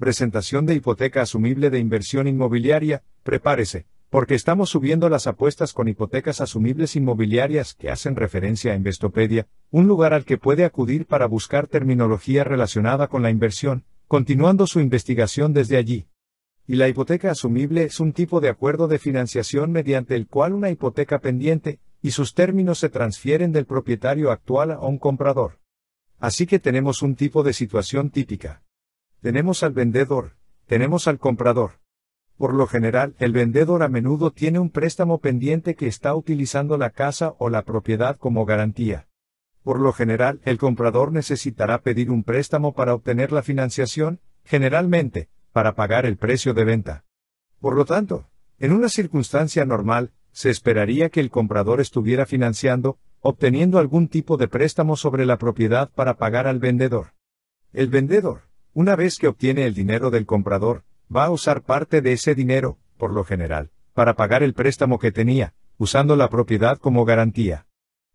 presentación de hipoteca asumible de inversión inmobiliaria, prepárese, porque estamos subiendo las apuestas con hipotecas asumibles inmobiliarias que hacen referencia a Investopedia, un lugar al que puede acudir para buscar terminología relacionada con la inversión, continuando su investigación desde allí. Y la hipoteca asumible es un tipo de acuerdo de financiación mediante el cual una hipoteca pendiente, y sus términos se transfieren del propietario actual a un comprador. Así que tenemos un tipo de situación típica. Tenemos al vendedor, tenemos al comprador. Por lo general, el vendedor a menudo tiene un préstamo pendiente que está utilizando la casa o la propiedad como garantía. Por lo general, el comprador necesitará pedir un préstamo para obtener la financiación, generalmente, para pagar el precio de venta. Por lo tanto, en una circunstancia normal, se esperaría que el comprador estuviera financiando, obteniendo algún tipo de préstamo sobre la propiedad para pagar al vendedor. El vendedor, una vez que obtiene el dinero del comprador, va a usar parte de ese dinero, por lo general, para pagar el préstamo que tenía, usando la propiedad como garantía.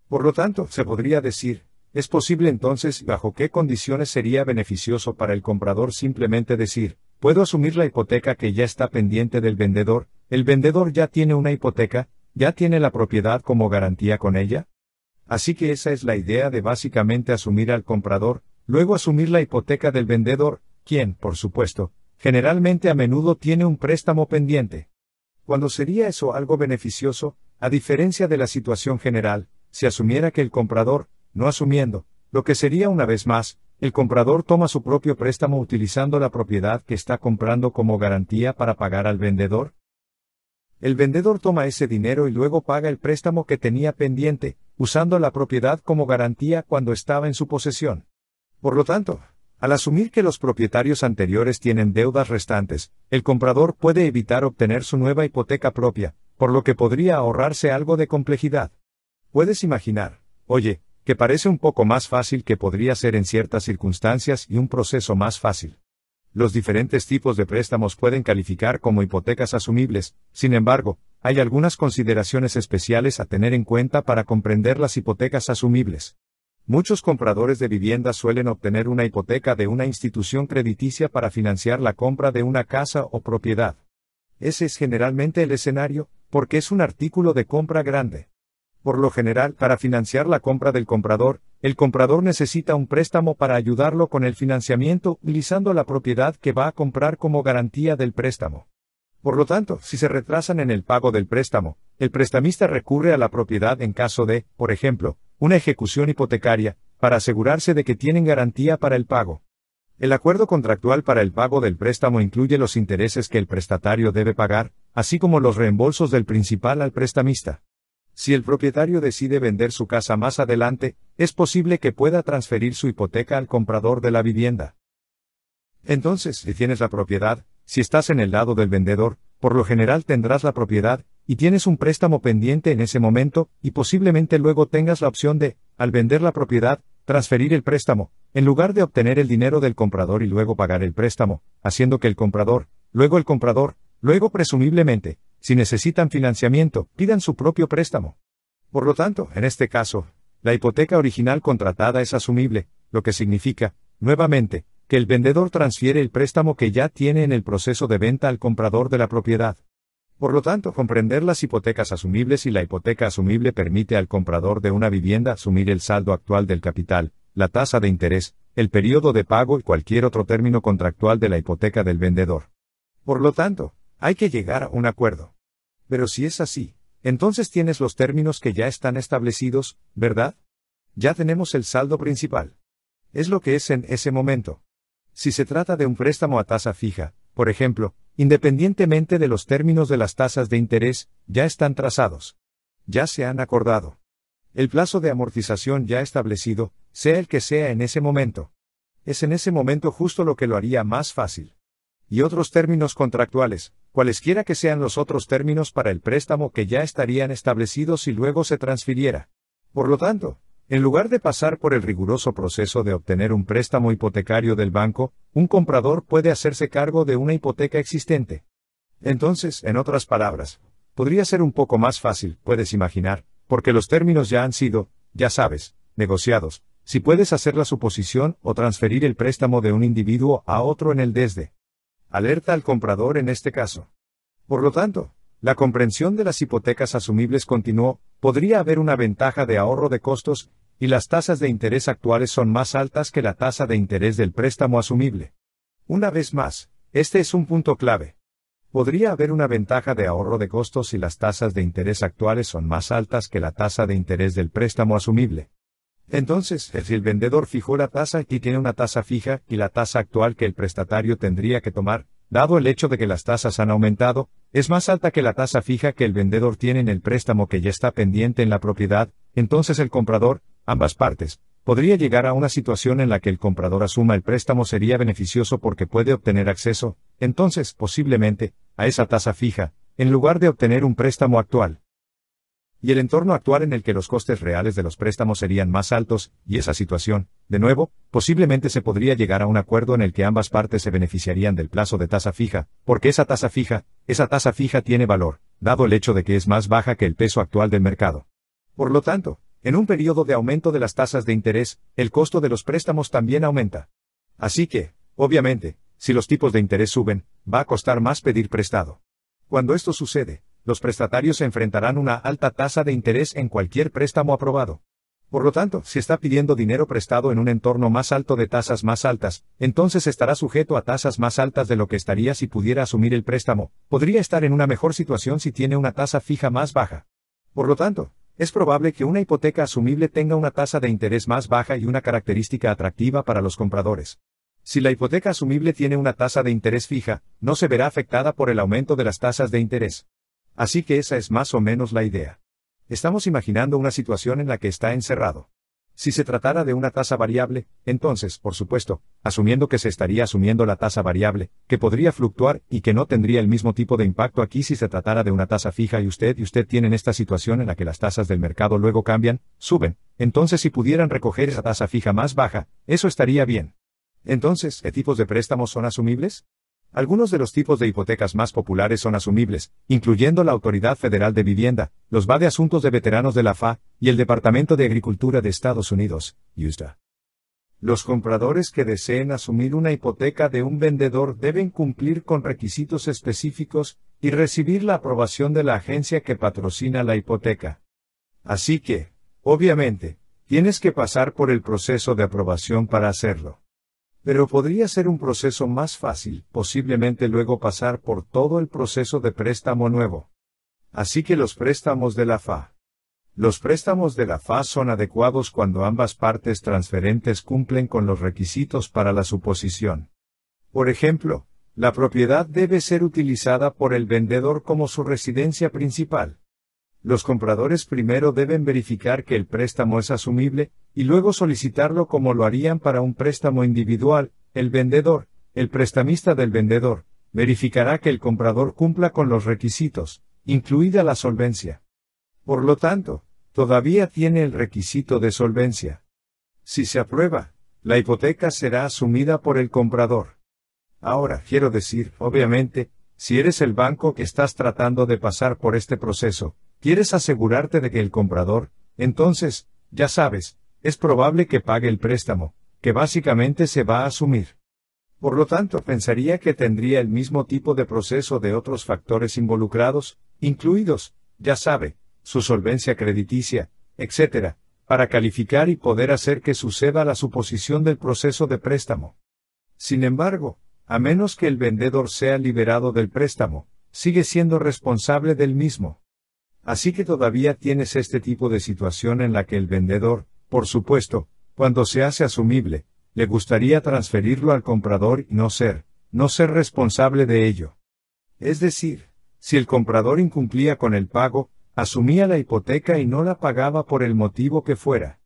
Por lo tanto, se podría decir, es posible entonces bajo qué condiciones sería beneficioso para el comprador simplemente decir, puedo asumir la hipoteca que ya está pendiente del vendedor, el vendedor ya tiene una hipoteca, ya tiene la propiedad como garantía con ella. Así que esa es la idea de básicamente asumir al comprador, luego asumir la hipoteca del vendedor, quien, por supuesto, generalmente a menudo tiene un préstamo pendiente. Cuando sería eso algo beneficioso, a diferencia de la situación general, si asumiera que el comprador, no asumiendo, lo que sería una vez más, el comprador toma su propio préstamo utilizando la propiedad que está comprando como garantía para pagar al vendedor? El vendedor toma ese dinero y luego paga el préstamo que tenía pendiente, usando la propiedad como garantía cuando estaba en su posesión. Por lo tanto, al asumir que los propietarios anteriores tienen deudas restantes, el comprador puede evitar obtener su nueva hipoteca propia, por lo que podría ahorrarse algo de complejidad. Puedes imaginar, oye, que parece un poco más fácil que podría ser en ciertas circunstancias y un proceso más fácil. Los diferentes tipos de préstamos pueden calificar como hipotecas asumibles, sin embargo, hay algunas consideraciones especiales a tener en cuenta para comprender las hipotecas asumibles. Muchos compradores de viviendas suelen obtener una hipoteca de una institución crediticia para financiar la compra de una casa o propiedad. Ese es generalmente el escenario, porque es un artículo de compra grande. Por lo general, para financiar la compra del comprador, el comprador necesita un préstamo para ayudarlo con el financiamiento, utilizando la propiedad que va a comprar como garantía del préstamo. Por lo tanto, si se retrasan en el pago del préstamo, el prestamista recurre a la propiedad en caso de, por ejemplo, una ejecución hipotecaria, para asegurarse de que tienen garantía para el pago. El acuerdo contractual para el pago del préstamo incluye los intereses que el prestatario debe pagar, así como los reembolsos del principal al prestamista. Si el propietario decide vender su casa más adelante, es posible que pueda transferir su hipoteca al comprador de la vivienda. Entonces, si tienes la propiedad, si estás en el lado del vendedor, por lo general tendrás la propiedad, y tienes un préstamo pendiente en ese momento, y posiblemente luego tengas la opción de, al vender la propiedad, transferir el préstamo, en lugar de obtener el dinero del comprador y luego pagar el préstamo, haciendo que el comprador, luego el comprador, luego presumiblemente, si necesitan financiamiento, pidan su propio préstamo. Por lo tanto, en este caso, la hipoteca original contratada es asumible, lo que significa, nuevamente, que el vendedor transfiere el préstamo que ya tiene en el proceso de venta al comprador de la propiedad. Por lo tanto, comprender las hipotecas asumibles y la hipoteca asumible permite al comprador de una vivienda asumir el saldo actual del capital, la tasa de interés, el periodo de pago y cualquier otro término contractual de la hipoteca del vendedor. Por lo tanto, hay que llegar a un acuerdo. Pero si es así, entonces tienes los términos que ya están establecidos, ¿verdad? Ya tenemos el saldo principal. Es lo que es en ese momento. Si se trata de un préstamo a tasa fija, por ejemplo, independientemente de los términos de las tasas de interés, ya están trazados. Ya se han acordado. El plazo de amortización ya establecido, sea el que sea en ese momento. Es en ese momento justo lo que lo haría más fácil. Y otros términos contractuales, cualesquiera que sean los otros términos para el préstamo que ya estarían establecidos y luego se transfiriera. Por lo tanto, en lugar de pasar por el riguroso proceso de obtener un préstamo hipotecario del banco, un comprador puede hacerse cargo de una hipoteca existente. Entonces, en otras palabras, podría ser un poco más fácil, puedes imaginar, porque los términos ya han sido, ya sabes, negociados, si puedes hacer la suposición o transferir el préstamo de un individuo a otro en el desde. Alerta al comprador en este caso. Por lo tanto, la comprensión de las hipotecas asumibles continuó, podría haber una ventaja de ahorro de costos, y las tasas de interés actuales son más altas que la tasa de interés del préstamo asumible. Una vez más, este es un punto clave. Podría haber una ventaja de ahorro de costos y las tasas de interés actuales son más altas que la tasa de interés del préstamo asumible. Entonces, si el vendedor fijó la tasa y tiene una tasa fija y la tasa actual que el prestatario tendría que tomar, dado el hecho de que las tasas han aumentado, es más alta que la tasa fija que el vendedor tiene en el préstamo que ya está pendiente en la propiedad, entonces el comprador, ambas partes, podría llegar a una situación en la que el comprador asuma el préstamo sería beneficioso porque puede obtener acceso, entonces, posiblemente, a esa tasa fija, en lugar de obtener un préstamo actual y el entorno actual en el que los costes reales de los préstamos serían más altos, y esa situación, de nuevo, posiblemente se podría llegar a un acuerdo en el que ambas partes se beneficiarían del plazo de tasa fija, porque esa tasa fija, esa tasa fija tiene valor, dado el hecho de que es más baja que el peso actual del mercado. Por lo tanto, en un periodo de aumento de las tasas de interés, el costo de los préstamos también aumenta. Así que, obviamente, si los tipos de interés suben, va a costar más pedir prestado. Cuando esto sucede, los prestatarios enfrentarán una alta tasa de interés en cualquier préstamo aprobado. Por lo tanto, si está pidiendo dinero prestado en un entorno más alto de tasas más altas, entonces estará sujeto a tasas más altas de lo que estaría si pudiera asumir el préstamo, podría estar en una mejor situación si tiene una tasa fija más baja. Por lo tanto, es probable que una hipoteca asumible tenga una tasa de interés más baja y una característica atractiva para los compradores. Si la hipoteca asumible tiene una tasa de interés fija, no se verá afectada por el aumento de las tasas de interés. Así que esa es más o menos la idea. Estamos imaginando una situación en la que está encerrado. Si se tratara de una tasa variable, entonces, por supuesto, asumiendo que se estaría asumiendo la tasa variable, que podría fluctuar y que no tendría el mismo tipo de impacto aquí si se tratara de una tasa fija y usted y usted tienen esta situación en la que las tasas del mercado luego cambian, suben, entonces si pudieran recoger esa tasa fija más baja, eso estaría bien. Entonces, ¿qué tipos de préstamos son asumibles? Algunos de los tipos de hipotecas más populares son asumibles, incluyendo la Autoridad Federal de Vivienda, los VA de Asuntos de Veteranos de la FA y el Departamento de Agricultura de Estados Unidos, USDA. Los compradores que deseen asumir una hipoteca de un vendedor deben cumplir con requisitos específicos y recibir la aprobación de la agencia que patrocina la hipoteca. Así que, obviamente, tienes que pasar por el proceso de aprobación para hacerlo. Pero podría ser un proceso más fácil, posiblemente luego pasar por todo el proceso de préstamo nuevo. Así que los préstamos de la FA. Los préstamos de la FA son adecuados cuando ambas partes transferentes cumplen con los requisitos para la suposición. Por ejemplo, la propiedad debe ser utilizada por el vendedor como su residencia principal. Los compradores primero deben verificar que el préstamo es asumible, y luego solicitarlo como lo harían para un préstamo individual, el vendedor, el prestamista del vendedor, verificará que el comprador cumpla con los requisitos, incluida la solvencia. Por lo tanto, todavía tiene el requisito de solvencia. Si se aprueba, la hipoteca será asumida por el comprador. Ahora, quiero decir, obviamente, si eres el banco que estás tratando de pasar por este proceso, quieres asegurarte de que el comprador, entonces, ya sabes, es probable que pague el préstamo, que básicamente se va a asumir. Por lo tanto, pensaría que tendría el mismo tipo de proceso de otros factores involucrados, incluidos, ya sabe, su solvencia crediticia, etc., para calificar y poder hacer que suceda la suposición del proceso de préstamo. Sin embargo, a menos que el vendedor sea liberado del préstamo, sigue siendo responsable del mismo. Así que todavía tienes este tipo de situación en la que el vendedor, por supuesto, cuando se hace asumible, le gustaría transferirlo al comprador y no ser, no ser responsable de ello. Es decir, si el comprador incumplía con el pago, asumía la hipoteca y no la pagaba por el motivo que fuera.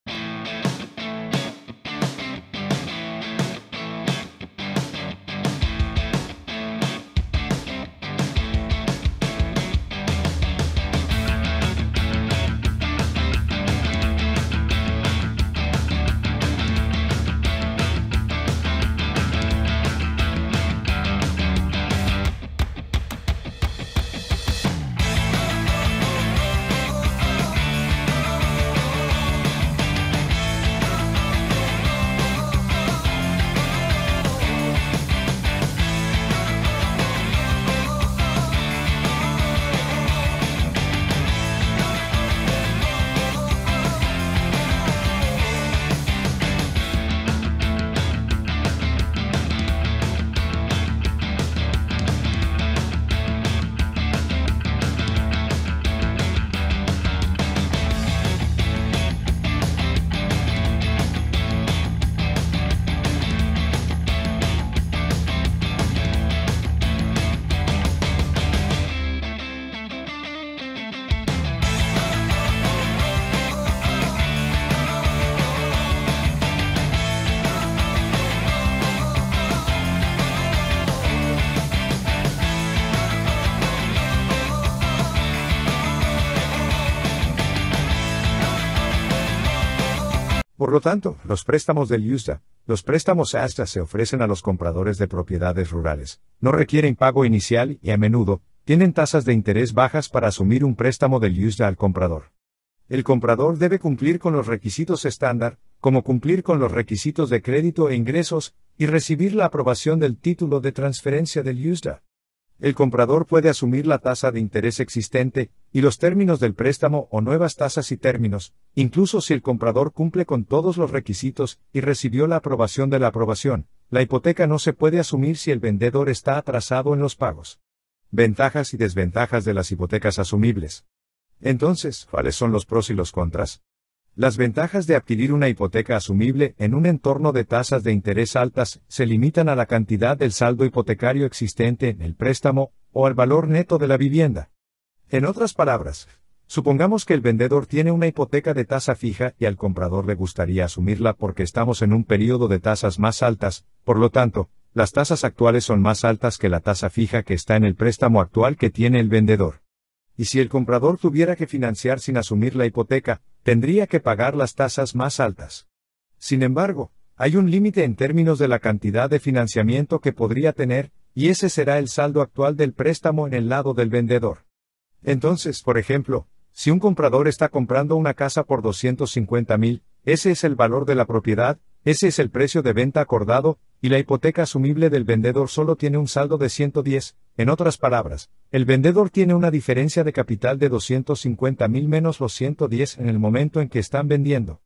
Por lo tanto, los préstamos del USDA, los préstamos ASTA se ofrecen a los compradores de propiedades rurales, no requieren pago inicial y a menudo, tienen tasas de interés bajas para asumir un préstamo del USDA al comprador. El comprador debe cumplir con los requisitos estándar, como cumplir con los requisitos de crédito e ingresos, y recibir la aprobación del título de transferencia del USDA. El comprador puede asumir la tasa de interés existente, y los términos del préstamo o nuevas tasas y términos, incluso si el comprador cumple con todos los requisitos y recibió la aprobación de la aprobación, la hipoteca no se puede asumir si el vendedor está atrasado en los pagos. Ventajas y desventajas de las hipotecas asumibles. Entonces, ¿cuáles son los pros y los contras? Las ventajas de adquirir una hipoteca asumible en un entorno de tasas de interés altas se limitan a la cantidad del saldo hipotecario existente en el préstamo o al valor neto de la vivienda. En otras palabras, supongamos que el vendedor tiene una hipoteca de tasa fija y al comprador le gustaría asumirla porque estamos en un periodo de tasas más altas, por lo tanto, las tasas actuales son más altas que la tasa fija que está en el préstamo actual que tiene el vendedor. Y si el comprador tuviera que financiar sin asumir la hipoteca, tendría que pagar las tasas más altas. Sin embargo, hay un límite en términos de la cantidad de financiamiento que podría tener, y ese será el saldo actual del préstamo en el lado del vendedor. Entonces, por ejemplo, si un comprador está comprando una casa por 250 mil, ese es el valor de la propiedad, ese es el precio de venta acordado, y la hipoteca asumible del vendedor solo tiene un saldo de 110, en otras palabras, el vendedor tiene una diferencia de capital de 250 mil menos los 110 en el momento en que están vendiendo.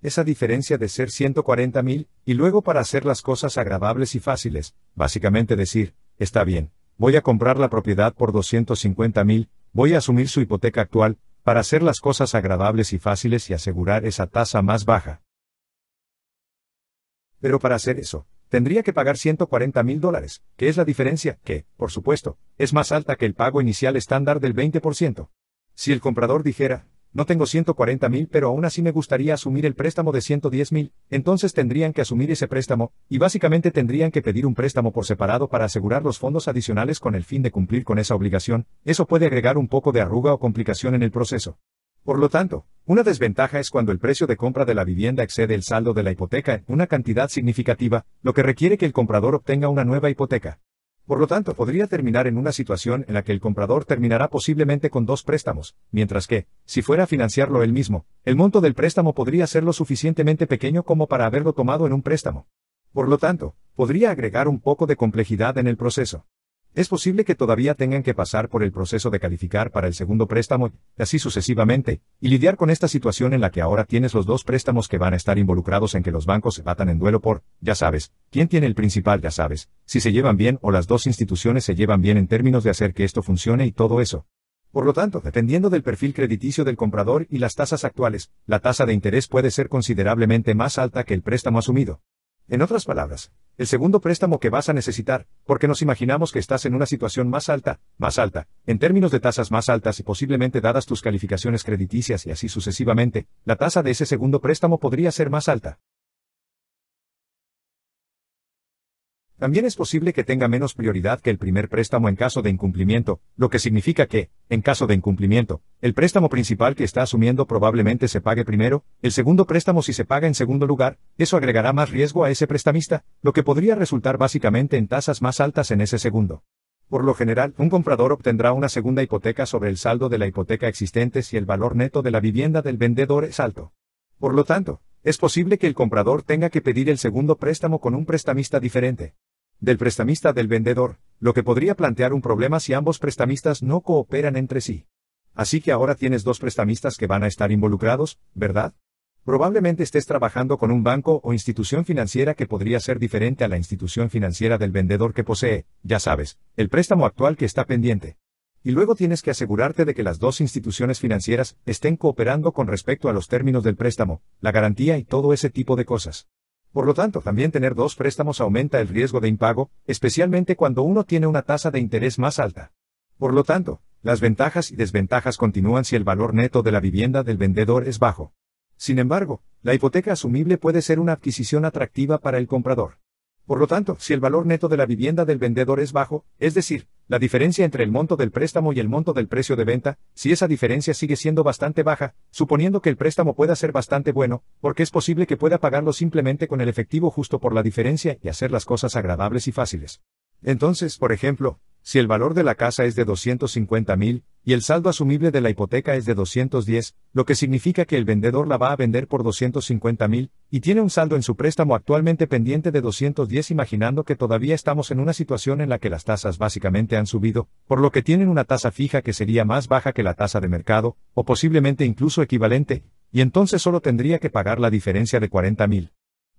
Esa diferencia de ser 140 mil, y luego para hacer las cosas agradables y fáciles, básicamente decir, está bien, voy a comprar la propiedad por 250 mil, voy a asumir su hipoteca actual, para hacer las cosas agradables y fáciles y asegurar esa tasa más baja. Pero para hacer eso, tendría que pagar 140 mil dólares, que es la diferencia, que, por supuesto, es más alta que el pago inicial estándar del 20%. Si el comprador dijera, no tengo 140 mil pero aún así me gustaría asumir el préstamo de 110 mil, entonces tendrían que asumir ese préstamo, y básicamente tendrían que pedir un préstamo por separado para asegurar los fondos adicionales con el fin de cumplir con esa obligación, eso puede agregar un poco de arruga o complicación en el proceso. Por lo tanto, una desventaja es cuando el precio de compra de la vivienda excede el saldo de la hipoteca en una cantidad significativa, lo que requiere que el comprador obtenga una nueva hipoteca. Por lo tanto, podría terminar en una situación en la que el comprador terminará posiblemente con dos préstamos, mientras que, si fuera a financiarlo él mismo, el monto del préstamo podría ser lo suficientemente pequeño como para haberlo tomado en un préstamo. Por lo tanto, podría agregar un poco de complejidad en el proceso. Es posible que todavía tengan que pasar por el proceso de calificar para el segundo préstamo, así sucesivamente, y lidiar con esta situación en la que ahora tienes los dos préstamos que van a estar involucrados en que los bancos se batan en duelo por, ya sabes, quién tiene el principal, ya sabes, si se llevan bien o las dos instituciones se llevan bien en términos de hacer que esto funcione y todo eso. Por lo tanto, dependiendo del perfil crediticio del comprador y las tasas actuales, la tasa de interés puede ser considerablemente más alta que el préstamo asumido. En otras palabras, el segundo préstamo que vas a necesitar, porque nos imaginamos que estás en una situación más alta, más alta, en términos de tasas más altas y posiblemente dadas tus calificaciones crediticias y así sucesivamente, la tasa de ese segundo préstamo podría ser más alta. También es posible que tenga menos prioridad que el primer préstamo en caso de incumplimiento, lo que significa que, en caso de incumplimiento, el préstamo principal que está asumiendo probablemente se pague primero, el segundo préstamo si se paga en segundo lugar, eso agregará más riesgo a ese prestamista, lo que podría resultar básicamente en tasas más altas en ese segundo. Por lo general, un comprador obtendrá una segunda hipoteca sobre el saldo de la hipoteca existente si el valor neto de la vivienda del vendedor es alto. Por lo tanto, es posible que el comprador tenga que pedir el segundo préstamo con un prestamista diferente del prestamista del vendedor, lo que podría plantear un problema si ambos prestamistas no cooperan entre sí. Así que ahora tienes dos prestamistas que van a estar involucrados, ¿verdad? Probablemente estés trabajando con un banco o institución financiera que podría ser diferente a la institución financiera del vendedor que posee, ya sabes, el préstamo actual que está pendiente. Y luego tienes que asegurarte de que las dos instituciones financieras estén cooperando con respecto a los términos del préstamo, la garantía y todo ese tipo de cosas. Por lo tanto, también tener dos préstamos aumenta el riesgo de impago, especialmente cuando uno tiene una tasa de interés más alta. Por lo tanto, las ventajas y desventajas continúan si el valor neto de la vivienda del vendedor es bajo. Sin embargo, la hipoteca asumible puede ser una adquisición atractiva para el comprador. Por lo tanto, si el valor neto de la vivienda del vendedor es bajo, es decir, la diferencia entre el monto del préstamo y el monto del precio de venta, si esa diferencia sigue siendo bastante baja, suponiendo que el préstamo pueda ser bastante bueno, porque es posible que pueda pagarlo simplemente con el efectivo justo por la diferencia y hacer las cosas agradables y fáciles. Entonces, por ejemplo, si el valor de la casa es de 250 mil, y el saldo asumible de la hipoteca es de 210, lo que significa que el vendedor la va a vender por 250 mil, y tiene un saldo en su préstamo actualmente pendiente de 210 imaginando que todavía estamos en una situación en la que las tasas básicamente han subido, por lo que tienen una tasa fija que sería más baja que la tasa de mercado, o posiblemente incluso equivalente, y entonces solo tendría que pagar la diferencia de 40 mil.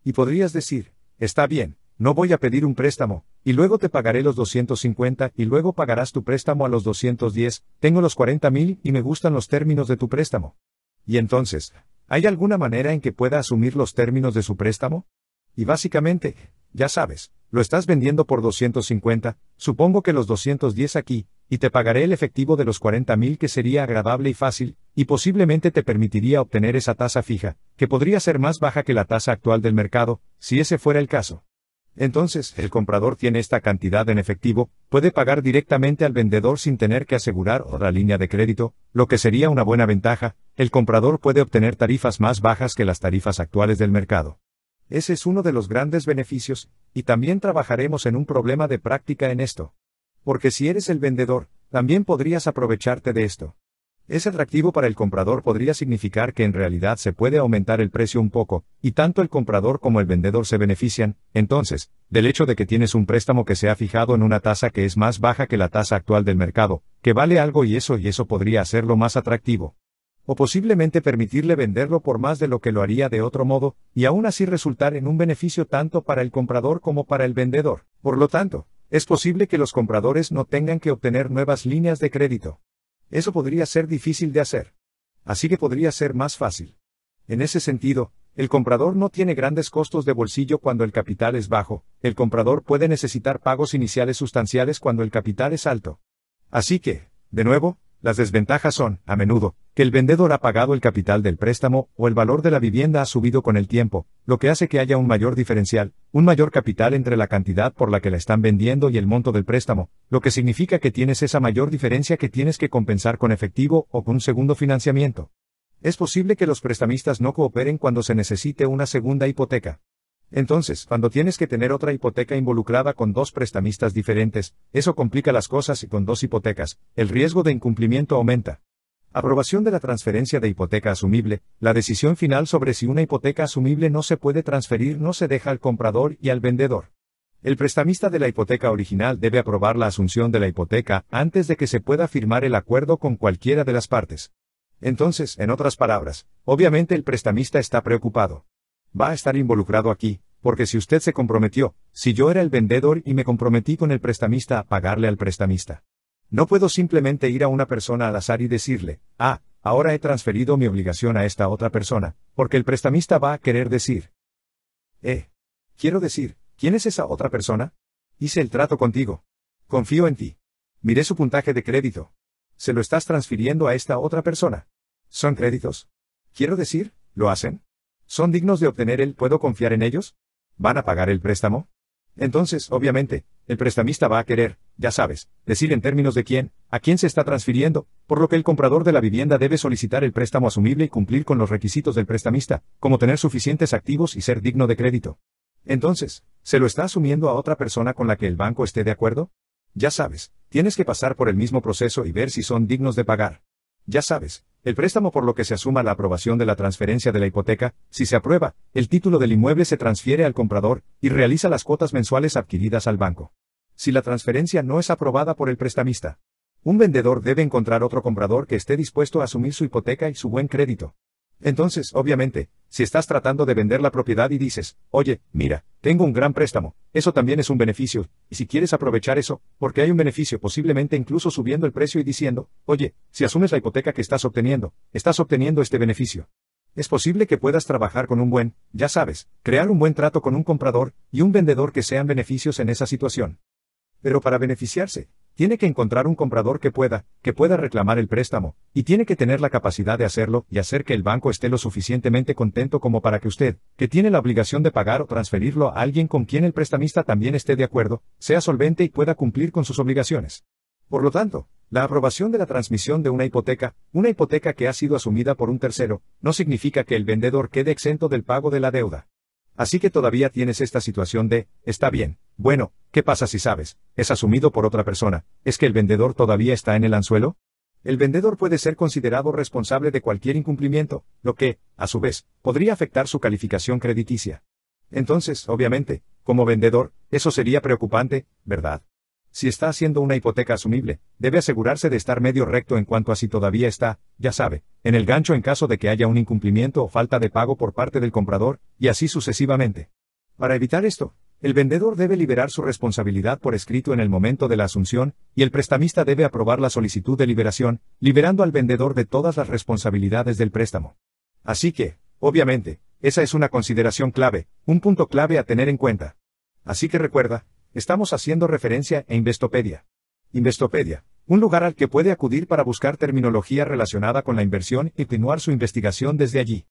Y podrías decir, está bien, no voy a pedir un préstamo, y luego te pagaré los 250 y luego pagarás tu préstamo a los 210, tengo los 40 mil y me gustan los términos de tu préstamo. Y entonces, ¿hay alguna manera en que pueda asumir los términos de su préstamo? Y básicamente, ya sabes, lo estás vendiendo por 250, supongo que los 210 aquí, y te pagaré el efectivo de los 40 mil que sería agradable y fácil, y posiblemente te permitiría obtener esa tasa fija, que podría ser más baja que la tasa actual del mercado, si ese fuera el caso. Entonces, el comprador tiene esta cantidad en efectivo, puede pagar directamente al vendedor sin tener que asegurar otra línea de crédito, lo que sería una buena ventaja, el comprador puede obtener tarifas más bajas que las tarifas actuales del mercado. Ese es uno de los grandes beneficios, y también trabajaremos en un problema de práctica en esto. Porque si eres el vendedor, también podrías aprovecharte de esto es atractivo para el comprador podría significar que en realidad se puede aumentar el precio un poco, y tanto el comprador como el vendedor se benefician, entonces, del hecho de que tienes un préstamo que se ha fijado en una tasa que es más baja que la tasa actual del mercado, que vale algo y eso y eso podría hacerlo más atractivo o posiblemente permitirle venderlo por más de lo que lo haría de otro modo, y aún así resultar en un beneficio tanto para el comprador como para el vendedor. Por lo tanto, es posible que los compradores no tengan que obtener nuevas líneas de crédito. Eso podría ser difícil de hacer. Así que podría ser más fácil. En ese sentido, el comprador no tiene grandes costos de bolsillo cuando el capital es bajo, el comprador puede necesitar pagos iniciales sustanciales cuando el capital es alto. Así que, de nuevo, las desventajas son, a menudo, que el vendedor ha pagado el capital del préstamo o el valor de la vivienda ha subido con el tiempo, lo que hace que haya un mayor diferencial, un mayor capital entre la cantidad por la que la están vendiendo y el monto del préstamo, lo que significa que tienes esa mayor diferencia que tienes que compensar con efectivo o con un segundo financiamiento. Es posible que los prestamistas no cooperen cuando se necesite una segunda hipoteca. Entonces, cuando tienes que tener otra hipoteca involucrada con dos prestamistas diferentes, eso complica las cosas y con dos hipotecas, el riesgo de incumplimiento aumenta. Aprobación de la transferencia de hipoteca asumible. La decisión final sobre si una hipoteca asumible no se puede transferir no se deja al comprador y al vendedor. El prestamista de la hipoteca original debe aprobar la asunción de la hipoteca antes de que se pueda firmar el acuerdo con cualquiera de las partes. Entonces, en otras palabras, obviamente el prestamista está preocupado va a estar involucrado aquí, porque si usted se comprometió, si yo era el vendedor y me comprometí con el prestamista a pagarle al prestamista. No puedo simplemente ir a una persona al azar y decirle, ah, ahora he transferido mi obligación a esta otra persona, porque el prestamista va a querer decir. Eh. Quiero decir, ¿quién es esa otra persona? Hice el trato contigo. Confío en ti. Miré su puntaje de crédito. ¿Se lo estás transfiriendo a esta otra persona? ¿Son créditos? Quiero decir, ¿lo hacen? ¿Son dignos de obtener el puedo confiar en ellos? ¿Van a pagar el préstamo? Entonces, obviamente, el prestamista va a querer, ya sabes, decir en términos de quién, a quién se está transfiriendo, por lo que el comprador de la vivienda debe solicitar el préstamo asumible y cumplir con los requisitos del prestamista, como tener suficientes activos y ser digno de crédito. Entonces, ¿se lo está asumiendo a otra persona con la que el banco esté de acuerdo? Ya sabes, tienes que pasar por el mismo proceso y ver si son dignos de pagar. Ya sabes, el préstamo por lo que se asuma la aprobación de la transferencia de la hipoteca, si se aprueba, el título del inmueble se transfiere al comprador y realiza las cuotas mensuales adquiridas al banco. Si la transferencia no es aprobada por el prestamista, un vendedor debe encontrar otro comprador que esté dispuesto a asumir su hipoteca y su buen crédito. Entonces, obviamente, si estás tratando de vender la propiedad y dices, oye, mira, tengo un gran préstamo, eso también es un beneficio, y si quieres aprovechar eso, porque hay un beneficio posiblemente incluso subiendo el precio y diciendo, oye, si asumes la hipoteca que estás obteniendo, estás obteniendo este beneficio. Es posible que puedas trabajar con un buen, ya sabes, crear un buen trato con un comprador y un vendedor que sean beneficios en esa situación. Pero para beneficiarse, tiene que encontrar un comprador que pueda, que pueda reclamar el préstamo, y tiene que tener la capacidad de hacerlo y hacer que el banco esté lo suficientemente contento como para que usted, que tiene la obligación de pagar o transferirlo a alguien con quien el prestamista también esté de acuerdo, sea solvente y pueda cumplir con sus obligaciones. Por lo tanto, la aprobación de la transmisión de una hipoteca, una hipoteca que ha sido asumida por un tercero, no significa que el vendedor quede exento del pago de la deuda. Así que todavía tienes esta situación de, está bien, bueno, ¿qué pasa si sabes? Es asumido por otra persona, ¿es que el vendedor todavía está en el anzuelo? El vendedor puede ser considerado responsable de cualquier incumplimiento, lo que, a su vez, podría afectar su calificación crediticia. Entonces, obviamente, como vendedor, eso sería preocupante, ¿verdad? si está haciendo una hipoteca asumible, debe asegurarse de estar medio recto en cuanto a si todavía está, ya sabe, en el gancho en caso de que haya un incumplimiento o falta de pago por parte del comprador, y así sucesivamente. Para evitar esto, el vendedor debe liberar su responsabilidad por escrito en el momento de la asunción, y el prestamista debe aprobar la solicitud de liberación, liberando al vendedor de todas las responsabilidades del préstamo. Así que, obviamente, esa es una consideración clave, un punto clave a tener en cuenta. Así que recuerda, Estamos haciendo referencia a Investopedia. Investopedia, un lugar al que puede acudir para buscar terminología relacionada con la inversión y continuar su investigación desde allí.